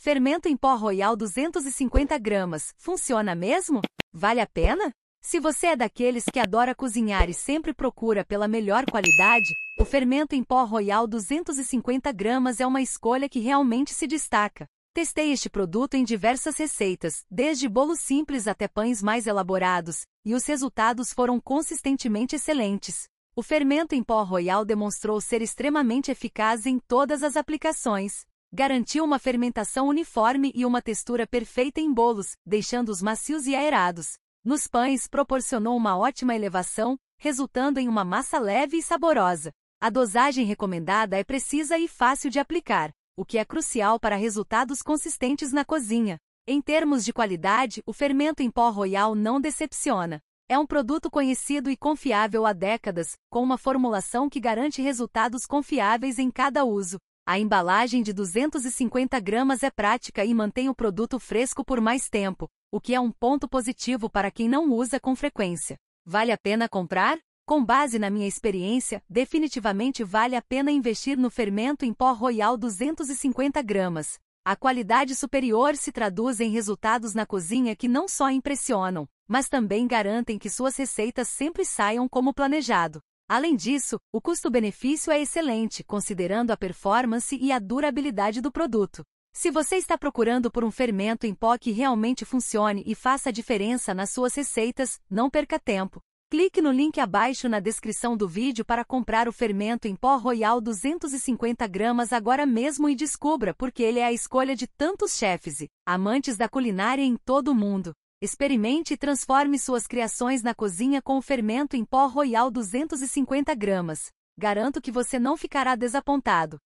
Fermento em pó royal 250 gramas. Funciona mesmo? Vale a pena? Se você é daqueles que adora cozinhar e sempre procura pela melhor qualidade, o fermento em pó royal 250 gramas é uma escolha que realmente se destaca. Testei este produto em diversas receitas, desde bolos simples até pães mais elaborados, e os resultados foram consistentemente excelentes. O fermento em pó royal demonstrou ser extremamente eficaz em todas as aplicações. Garantiu uma fermentação uniforme e uma textura perfeita em bolos, deixando-os macios e aerados. Nos pães proporcionou uma ótima elevação, resultando em uma massa leve e saborosa. A dosagem recomendada é precisa e fácil de aplicar, o que é crucial para resultados consistentes na cozinha. Em termos de qualidade, o fermento em pó royal não decepciona. É um produto conhecido e confiável há décadas, com uma formulação que garante resultados confiáveis em cada uso. A embalagem de 250 gramas é prática e mantém o produto fresco por mais tempo, o que é um ponto positivo para quem não usa com frequência. Vale a pena comprar? Com base na minha experiência, definitivamente vale a pena investir no fermento em pó royal 250 gramas. A qualidade superior se traduz em resultados na cozinha que não só impressionam, mas também garantem que suas receitas sempre saiam como planejado. Além disso, o custo-benefício é excelente, considerando a performance e a durabilidade do produto. Se você está procurando por um fermento em pó que realmente funcione e faça diferença nas suas receitas, não perca tempo. Clique no link abaixo na descrição do vídeo para comprar o fermento em pó Royal 250 gramas agora mesmo e descubra porque ele é a escolha de tantos chefes e amantes da culinária em todo o mundo. Experimente e transforme suas criações na cozinha com o fermento em pó royal 250 gramas. Garanto que você não ficará desapontado.